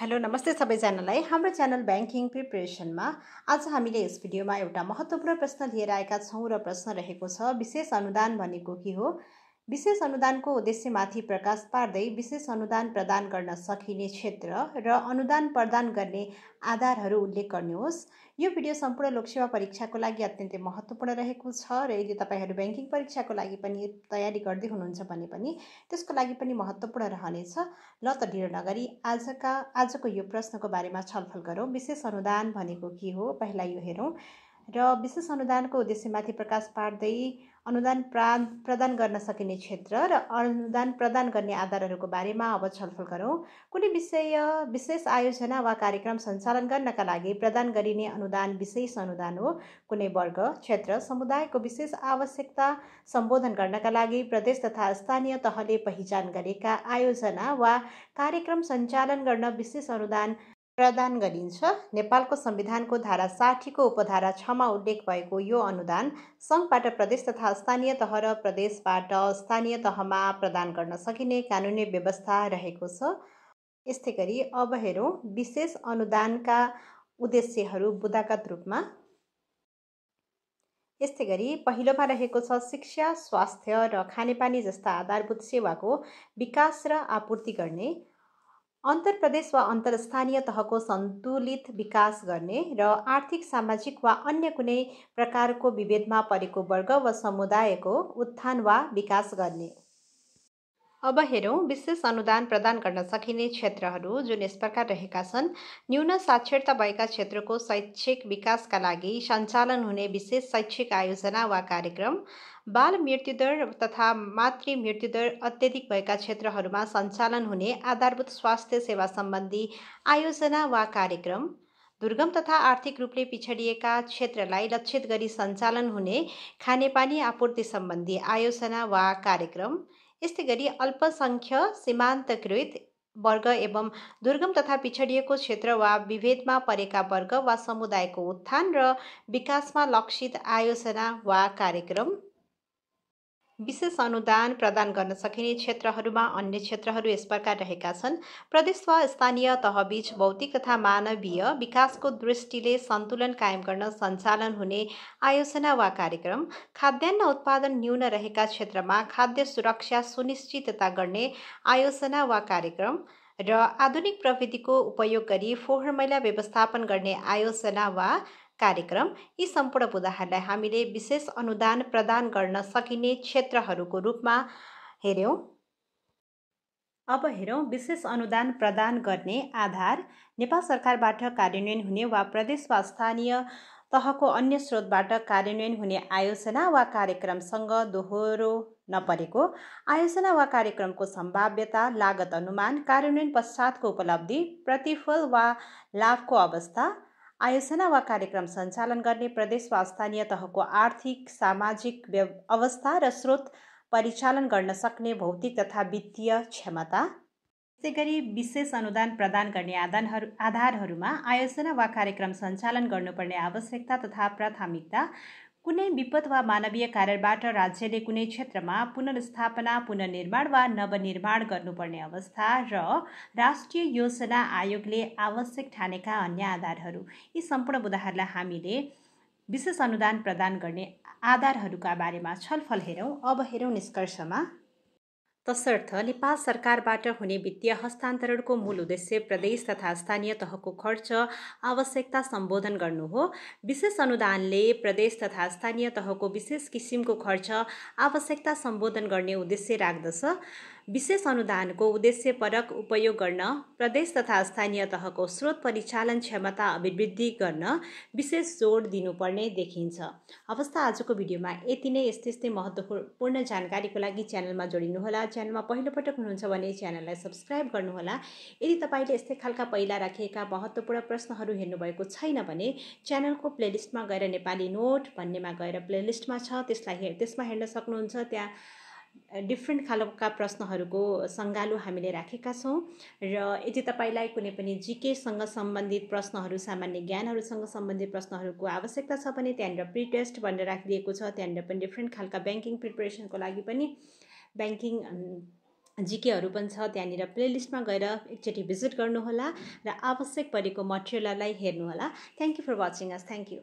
hello नमस्ते सबैजनालाई हाम्रो च्यानल ब्याङ्किङ प्रिपरेसनमा आज हामीले यस भिडियोमा एउटा महत्त्वपूर्ण प्रश्न लिएर आएका छौँ र प्रश्न रहेको छ विशेष अनुदान भनेको के हो विशेष अनुदानको उद्देश्यमाथि प्रकाश पार्दै विशेष अनुदान प्रदान गर्न सकिने क्षेत्र र अनुदान प्रदान गर्ने आधारहरू उल्लेख गर्नुहोस् यो भिडियो सम्पूर्ण लोकसेवा परीक्षाको लागि अत्यन्तै महत्त्वपूर्ण रहेको छ र यदि तपाईँहरू ब्याङ्किङ परीक्षाको लागि पनि तयारी गर्दै हुनुहुन्छ भने पनि त्यसको लागि पनि महत्त्वपूर्ण रहनेछ ल त ढिलो नगरी आजका आजको यो प्रश्नको बारेमा छलफल गरौँ विशेष अनुदान भनेको के हो पहिला यो हेरौँ र विशेष अनुदानको उद्देश्यमाथि प्रकाश पार्दै अनुदान प्रा प्रदान गर्न सकिने क्षेत्र र अनुदान प्रदान गर्ने आधारहरूको बारेमा अब छलफल गरौँ कुनै विषय विशेष आयोजना वा कार्यक्रम सञ्चालन गर्नका लागि प्रदान गरिने अनुदान विशेष अनुदान हो कुनै वर्ग क्षेत्र समुदायको विशेष आवश्यकता सम्बोधन गर्नका लागि प्रदेश तथा स्थानीय तहले पहिचान गरेका आयोजना वा कार्यक्रम सञ्चालन गर्न विशेष अनुदान प्रदान गरिन्छ नेपालको संविधानको धारा साठीको उपधारा छमा उल्लेख भएको यो अनुदान सङ्घबाट प्रदेश तथा स्थानीय तह र प्रदेशबाट स्थानीय तहमा प्रदान गर्न सकिने कानुनी व्यवस्था रहेको छ यस्तै गरी अब हेरौँ विशेष अनुदानका उद्देश्यहरू बुदागत रूपमा यस्तै गरी पहिलोमा रहेको छ शिक्षा स्वास्थ्य र खानेपानी जस्ता आधारभूत सेवाको विकास र आपूर्ति गर्ने अन्तर प्रदेश वा अन्तरस्थानीय तहको सन्तुलित विकास गर्ने र आर्थिक सामाजिक वा अन्य कुनै प्रकारको विभेदमा परेको वर्ग वा समुदायको उत्थान वा विकास गर्ने अब हेरौँ विशेष अनुदान प्रदान गर्न सकिने क्षेत्रहरू जुन यस प्रकार रहेका छन् न्यून साक्षरता भएका क्षेत्रको शैक्षिक विकासका लागि सञ्चालन हुने विशेष शैक्षिक आयोजना वा कार्यक्रम बाल मृत्युदर तथा मातृ मृत्युदर अत्यधिक भएका क्षेत्रहरूमा सञ्चालन हुने आधारभूत स्वास्थ्य सेवा सम्बन्धी आयोजना वा कार्यक्रम दुर्गम तथा आर्थिक रूपले पिछडिएका क्षेत्रलाई लक्षित गरी सञ्चालन हुने खानेपानी आपूर्ति सम्बन्धी आयोजना वा कार्यक्रम यस्तै गरी अल्पसङ्ख्य सीमान्तकृत वर्ग एवं दुर्गम तथा पिछडिएको क्षेत्र वा विभेदमा परेका वर्ग वा समुदायको उत्थान र विकासमा लक्षित आयोजना वा कार्यक्रम विशेष अनुदान प्रदान गर्न सकिने क्षेत्रहरूमा अन्य क्षेत्रहरू यस प्रकार रहेका छन् प्रदेश वा स्थानीय तहबीच भौतिक तथा मानवीय विकासको दृष्टिले सन्तुलन कायम गर्न सञ्चालन हुने आयोजना वा कार्यक्रम खाद्यान्न उत्पादन न्यून रहेका क्षेत्रमा खाद्य सुरक्षा सुनिश्चितता गर्ने आयोजना वा कार्यक्रम र आधुनिक प्रविधिको उपयोग गरी फोहोर मैला व्यवस्थापन गर्ने आयोजना वा कार्यक्रम यी सम्पूर्ण बुदाहरूलाई हामीले विशेष अनुदान प्रदान गर्न सकिने क्षेत्रहरूको रूपमा हेऱ्यौँ अब हेरौँ विशेष अनुदान प्रदान गर्ने आधार नेपाल सरकारबाट कार्यान्वयन हुने वा प्रदेश वा स्थानीय तहको अन्य स्रोतबाट कार्यान्वयन हुने आयोजना वा कार्यक्रमसँग दोहोरो नपरेको आयोजना वा कार्यक्रमको सम्भाव्यता लागत अनुमान कार्यान्वयन पश्चातको उपलब्धि प्रतिफल वा लाभको अवस्था आयोजना वा कार्यक्रम सञ्चालन गर्ने प्रदेश वा स्थानीय तहको आर्थिक सामाजिक अवस्था र स्रोत परिचालन गर्न सक्ने भौतिक तथा वित्तीय क्षमता त्यसै गरी विशेष अनुदान प्रदान गर्ने आधारहरू आधारहरूमा आयोजना वा कार्यक्रम सञ्चालन गर्नुपर्ने आवश्यकता तथा प्राथमिकता कुनै विपद वा मानवीय कारणबाट राज्यले कुनै क्षेत्रमा पुनर्स्थापना पुनर्निर्माण वा नवनिर्माण गर्नुपर्ने अवस्था र राष्ट्रिय योजना आयोगले आवश्यक ठानेका अन्य आधारहरू यी सम्पूर्ण मुद्दाहरूलाई हामीले विशेष अनुदान प्रदान गर्ने आधारहरूका बारेमा छलफल हेरौँ अब हेरौँ निष्कर्षमा तसर्थ नेपाल सरकारबाट हुने वित्तीय हस्तान्तरणको मूल उद्देश्य प्रदेश तथा स्थानीय तहको खर्च आवश्यकता सम्बोधन गर्नु हो विशेष अनुदानले प्रदेश तथा स्थानीय तहको विशेष किसिमको खर्च आवश्यकता सम्बोधन गर्ने उद्देश्य राख्दछ विशेष अनुदानको उद्देश्यपरक उपयोग गर्न प्रदेश तथा स्थानीय तहको स्रोत परिचालन क्षमता अभिवृद्धि गर्न विशेष जोड दिनुपर्ने देखिन्छ अवस्था आजको भिडियोमा यति नै यस्तै यस्तै महत्त्वपूर्ण जानकारीको लागि च्यानलमा जोडिनुहोला च्यानलमा पहिलोपटक हुनुहुन्छ भने च्यानललाई सब्सक्राइब गर्नुहोला यदि तपाईँले यस्तै खालका पहिला राखिएका महत्त्वपूर्ण प्रश्नहरू हेर्नुभएको छैन भने च्यानलको प्लेलिस्टमा गएर नेपाली नोट भन्नेमा गएर प्लेलिस्टमा छ त्यसलाई हे त्यसमा हेर्न सक्नुहुन्छ त्यहाँ डिफ्रेन्ट खालका प्रश्नहरूको सङ्गालो हामीले राखेका छौँ र यदि तपाईँलाई कुनै पनि जिकेसँग सम्बन्धित प्रश्नहरू सामान्य ज्ञानहरूसँग सम्बन्धित प्रश्नहरूको आवश्यकता छ भने त्यहाँनिर प्रि टेस्ट भनेर राखिदिएको छ त्यहाँनिर पनि डिफ्रेन्ट खालका ब्याङ्किङ प्रिपरेसनको लागि पनि ब्याङ्किङ जिकेहरू पनि छ त्यहाँनिर प्लेलिस्टमा गएर एकचोटि भिजिट गर्नुहोला र आवश्यक परेको मटेरियललाई हेर्नुहोला thank you for watching us thank you